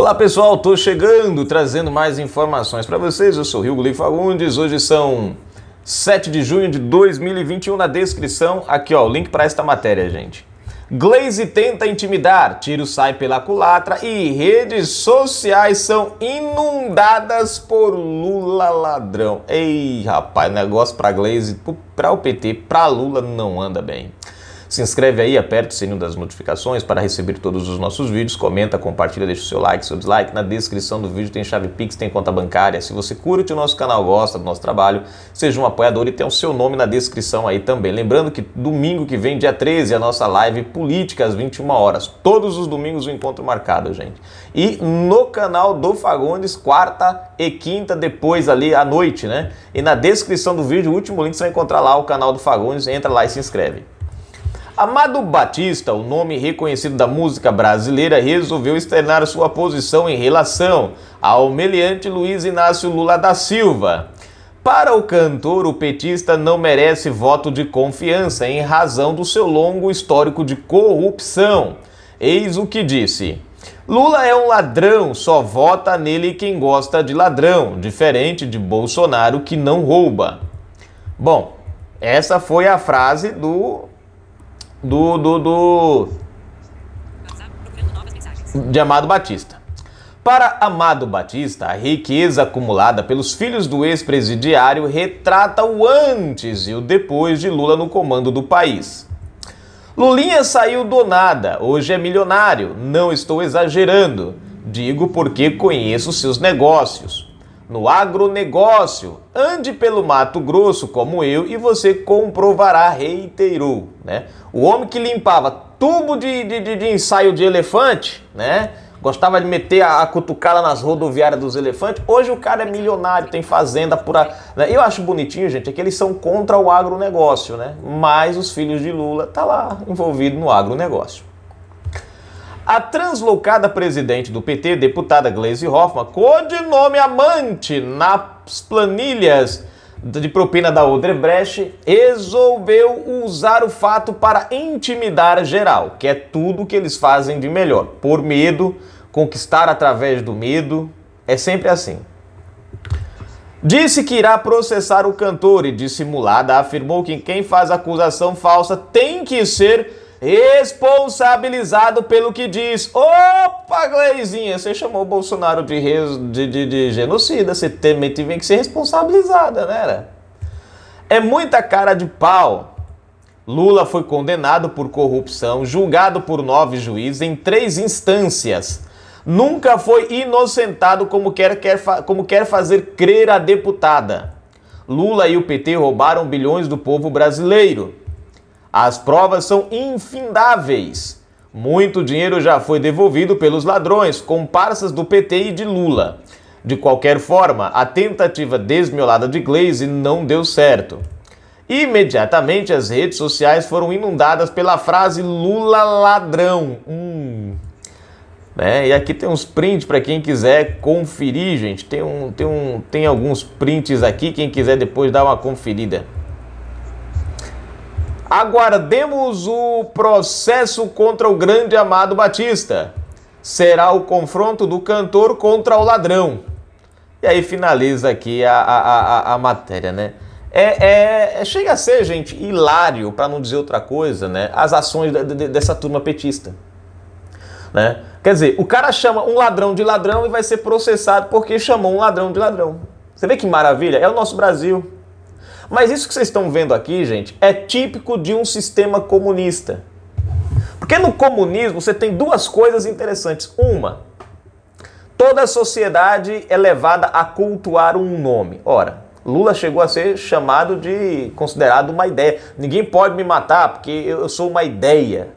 Olá pessoal, tô chegando trazendo mais informações para vocês. Eu sou Hugo Lee Fagundes. Hoje são 7 de junho de 2021. Na descrição, aqui ó, o link para esta matéria, gente. Glaze tenta intimidar, tiro sai pela culatra e redes sociais são inundadas por Lula ladrão. Ei, rapaz, negócio para Glaze, para o PT, para Lula não anda bem. Se inscreve aí, aperta o sininho das notificações para receber todos os nossos vídeos, comenta, compartilha, deixa o seu like, seu dislike. Na descrição do vídeo tem chave Pix, tem conta bancária. Se você curte o nosso canal, gosta do nosso trabalho, seja um apoiador e tem o seu nome na descrição aí também. Lembrando que domingo que vem, dia 13, a nossa live política às 21 horas. Todos os domingos o um encontro marcado, gente. E no canal do Fagundes, quarta e quinta, depois ali à noite, né? E na descrição do vídeo, o último link você vai encontrar lá o canal do Fagundes. Entra lá e se inscreve. Amado Batista, o nome reconhecido da música brasileira, resolveu externar sua posição em relação ao meliante Luiz Inácio Lula da Silva. Para o cantor, o petista não merece voto de confiança em razão do seu longo histórico de corrupção. Eis o que disse. Lula é um ladrão, só vota nele quem gosta de ladrão, diferente de Bolsonaro que não rouba. Bom, essa foi a frase do do, do, do de Amado Batista. Para Amado Batista, a riqueza acumulada pelos filhos do ex-presidiário retrata o antes e o depois de Lula no comando do país. Lulinha saiu do nada, hoje é milionário, não estou exagerando. Digo porque conheço seus negócios no agronegócio. Ande pelo Mato Grosso como eu e você comprovará, reiterou. Né? O homem que limpava tubo de, de, de ensaio de elefante, né? gostava de meter a, a cutucada nas rodoviárias dos elefantes. Hoje o cara é milionário, tem fazenda por a. Né? Eu acho bonitinho, gente, é que eles são contra o agronegócio, né? mas os filhos de Lula tá lá envolvido no agronegócio. A translocada presidente do PT, deputada Gleisi Hoffmann, codinome amante nas planilhas de propina da Odebrecht, resolveu usar o fato para intimidar geral, que é tudo que eles fazem de melhor. Por medo, conquistar através do medo, é sempre assim. Disse que irá processar o cantor e, dissimulada, afirmou que quem faz acusação falsa tem que ser responsabilizado pelo que diz. Opa, Gleizinha, você chamou o Bolsonaro de, de, de, de genocida, você também teve que ser responsabilizada, né? É muita cara de pau. Lula foi condenado por corrupção, julgado por nove juízes em três instâncias nunca foi inocentado como quer, quer, como quer fazer crer a deputada. Lula e o PT roubaram bilhões do povo brasileiro. As provas são infindáveis. Muito dinheiro já foi devolvido pelos ladrões, comparsas do PT e de Lula. De qualquer forma, a tentativa desmiolada de Glaze não deu certo. Imediatamente as redes sociais foram inundadas pela frase Lula ladrão. Hum. Né? E aqui tem uns prints para quem quiser conferir, gente. Tem, um, tem, um, tem alguns prints aqui, quem quiser depois dar uma conferida. Aguardemos o processo contra o grande Amado Batista. Será o confronto do cantor contra o ladrão. E aí finaliza aqui a, a, a, a matéria, né? É, é, é, chega a ser, gente, hilário, para não dizer outra coisa, né? As ações de, de, dessa turma petista. Né? Quer dizer, o cara chama um ladrão de ladrão e vai ser processado porque chamou um ladrão de ladrão. Você vê que maravilha? É o nosso Brasil. Mas isso que vocês estão vendo aqui, gente, é típico de um sistema comunista. Porque no comunismo você tem duas coisas interessantes. Uma, toda a sociedade é levada a cultuar um nome. Ora, Lula chegou a ser chamado de considerado uma ideia. Ninguém pode me matar porque eu sou uma ideia.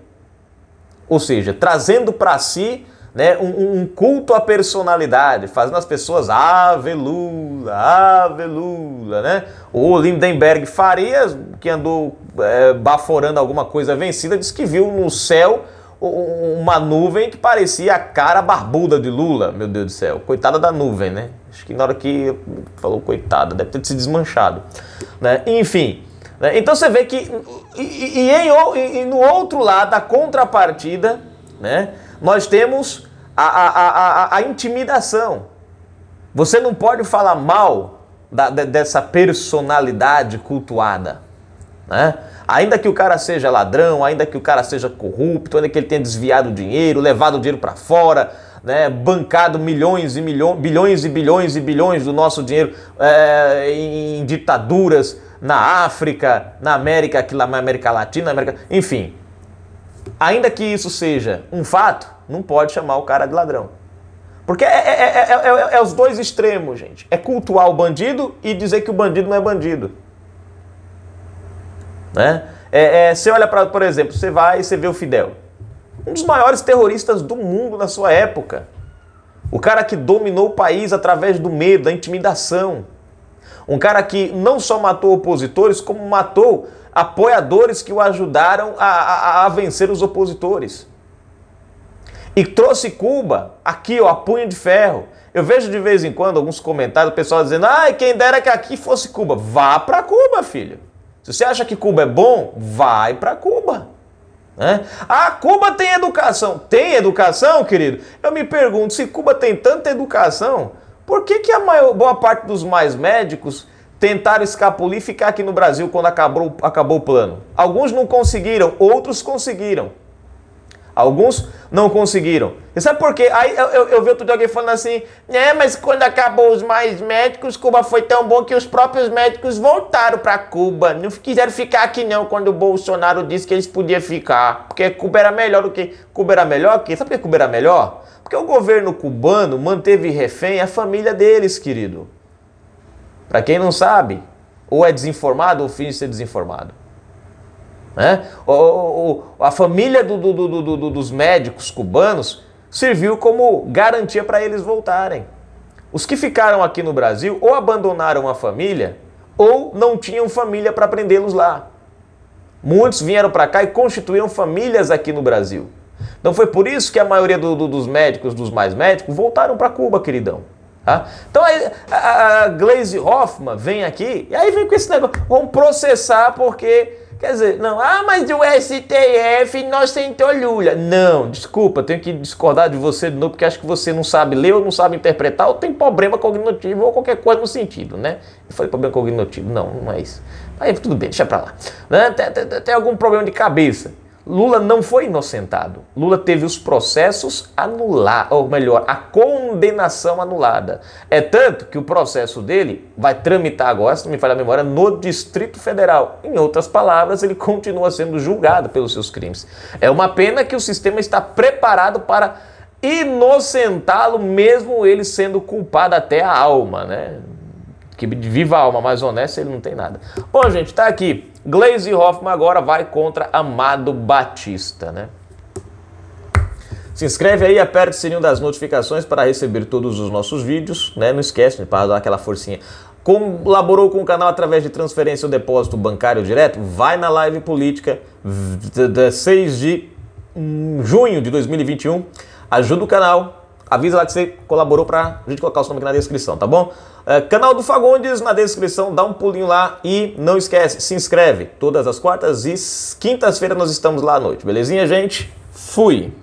Ou seja, trazendo para si né, um, um culto à personalidade, fazendo as pessoas Ave Lula, Ave Lula, né? O Lindenberg Farias, que andou é, baforando alguma coisa vencida, disse que viu no céu uma nuvem que parecia a cara barbuda de Lula, meu Deus do céu. Coitada da nuvem, né? Acho que na hora que falou coitada, deve ter se desmanchado. Né? Enfim, né? então você vê que. e, e, em, e no outro lado, a contrapartida, né? nós temos a, a, a, a intimidação. Você não pode falar mal da, de, dessa personalidade cultuada. Né? Ainda que o cara seja ladrão, ainda que o cara seja corrupto, ainda que ele tenha desviado dinheiro, levado o dinheiro para fora, né, bancado milhões e milhões, bilhões e bilhões e bilhões do nosso dinheiro é, em ditaduras na África, na América, aqui na América Latina, América, enfim. Ainda que isso seja um fato, não pode chamar o cara de ladrão. Porque é, é, é, é, os dois extremos, gente. É cultuar o bandido e dizer que o bandido não é bandido. Né? É, você olha para, por exemplo, você vai e você vê o Fidel. Um dos maiores terroristas do mundo na sua época. O cara que dominou o país através do medo, da intimidação. Um cara que não só matou opositores, como matou apoiadores que o ajudaram a, a, a vencer os opositores e trouxe Cuba aqui, ó, a punho de ferro. Eu vejo de vez em quando alguns comentários, o pessoal dizendo: "Ai, quem dera que aqui fosse Cuba". Vá para Cuba, filho. Se você acha que Cuba é bom, vai para Cuba. Né? Ah, Cuba tem educação. Tem educação, querido? Eu me pergunto, se Cuba tem tanta educação, por que, que a maior, boa parte dos mais médicos tentaram escapulir e ficar aqui no Brasil quando acabou, acabou o plano? Alguns não conseguiram, outros conseguiram. Alguns não conseguiram. E sabe por quê? Aí eu, eu, eu vi outro dia alguém falando assim, né, mas quando acabou os mais médicos, Cuba foi tão bom que os próprios médicos voltaram para Cuba. Não quiseram ficar aqui não quando o Bolsonaro disse que eles podiam ficar. Porque Cuba era melhor do que... Cuba era melhor que... Sabe por que Cuba era melhor? Porque o governo cubano manteve refém a família deles, querido. Para quem não sabe, ou é desinformado ou finge ser desinformado. Né? O, o, a família do, do, do, dos médicos cubanos serviu como garantia para eles voltarem. Os que ficaram aqui no Brasil ou abandonaram a família ou não tinham família para prendê-los lá. Muitos vieram para cá e constituíram famílias aqui no Brasil. Então foi por isso que a maioria do, do, dos médicos, dos mais médicos, voltaram para Cuba, queridão. Tá? Então aí, a, a Glaze Hoffman vem aqui e aí vem com esse negócio, vão processar porque Quer dizer, não, ah, mas o STF nós tentou Lula. Não, desculpa, tenho que discordar de você de novo, porque acho que você não sabe ler ou não sabe interpretar ou tem problema cognitivo ou qualquer coisa no sentido, né? Eu falei problema cognitivo, não, não é isso. Aí tudo bem, deixa pra lá. Né? Tem, tem, tem algum problema de cabeça. Lula não foi inocentado. Lula teve os processos anulados, ou melhor, a condenação anulada. É tanto que o processo dele vai tramitar agora, se não me falha a memória, no Distrito Federal. Em outras palavras, ele continua sendo julgado pelos seus crimes. É uma pena que o sistema está preparado para inocentá-lo, mesmo ele sendo culpado até a alma, né? Que viva a alma mais honesta, ele não tem nada. Bom, gente, tá aqui Glaze Hoffman agora vai contra Amado Batista, né? Se inscreve aí, aperta o sininho das notificações para receber todos os nossos vídeos, né? Não esquece né, para dar aquela forcinha. Colaborou com o canal através de transferência ou depósito bancário direto? Vai na live política 6 de hum, junho de 2021. Ajuda o canal, avisa lá que você colaborou para a gente colocar o seu nome aqui na descrição, tá bom? É, canal do Fagundes na descrição, dá um pulinho lá e não esquece, se inscreve. Todas as quartas e quintas-feiras nós estamos lá à noite, belezinha, gente? Fui!